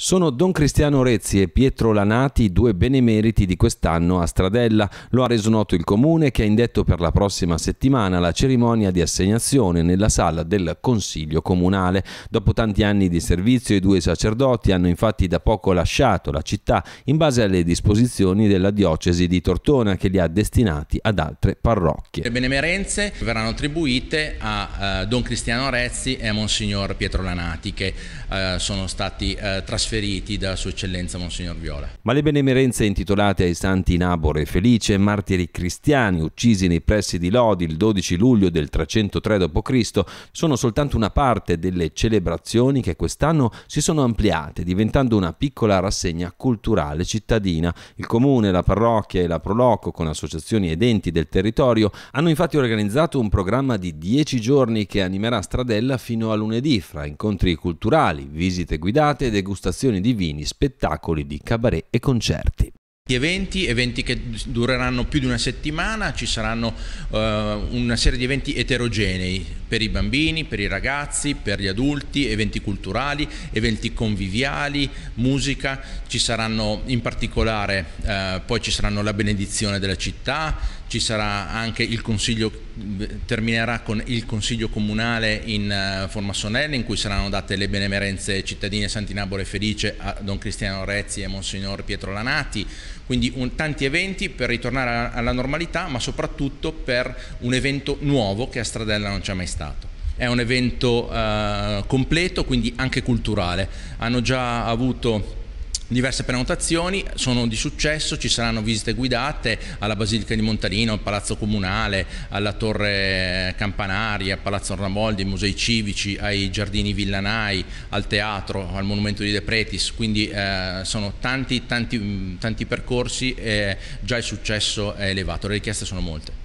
Sono Don Cristiano Rezzi e Pietro Lanati, due benemeriti di quest'anno a Stradella. Lo ha reso noto il comune che ha indetto per la prossima settimana la cerimonia di assegnazione nella sala del Consiglio comunale. Dopo tanti anni di servizio i due sacerdoti hanno infatti da poco lasciato la città in base alle disposizioni della diocesi di Tortona che li ha destinati ad altre parrocchie. Le benemerenze verranno attribuite a eh, Don Cristiano Rezzi e a Monsignor Pietro Lanati che eh, sono stati eh, trasferiti trasferiti da Sua Eccellenza Monsignor Viola. Ma le benemerenze intitolate ai santi Nabore Felice, martiri cristiani uccisi nei pressi di Lodi il 12 luglio del 303 d.C., sono soltanto una parte delle celebrazioni che quest'anno si sono ampliate, diventando una piccola rassegna culturale cittadina. Il comune, la parrocchia e la Proloco, con associazioni ed enti del territorio, hanno infatti organizzato un programma di 10 giorni che animerà Stradella fino a lunedì, fra incontri culturali, visite guidate e degustazioni degustazioni di vini, spettacoli di cabaret e concerti Gli eventi, eventi che dureranno più di una settimana, ci saranno uh, una serie di eventi eterogenei, per i bambini, per i ragazzi, per gli adulti, eventi culturali, eventi conviviali, musica, ci saranno in particolare eh, poi ci saranno la benedizione della città, ci sarà anche il consiglio terminerà con il consiglio comunale in uh, eh, forma sonnella in cui saranno date le benemerenze cittadine Santinabole Felice a Don Cristiano Rezzi e Monsignor Pietro Lanati quindi un, tanti eventi per ritornare alla, alla normalità ma soprattutto per un evento nuovo che a Stradella non c'è mai stato stato. È un evento eh, completo, quindi anche culturale. Hanno già avuto diverse prenotazioni, sono di successo, ci saranno visite guidate alla Basilica di Montarino, al Palazzo Comunale, alla Torre Campanaria, al Palazzo Ramoldi, ai musei civici, ai giardini Villanai, al teatro, al Monumento di De Pretis, quindi eh, sono tanti, tanti, tanti percorsi e già il successo è elevato, le richieste sono molte.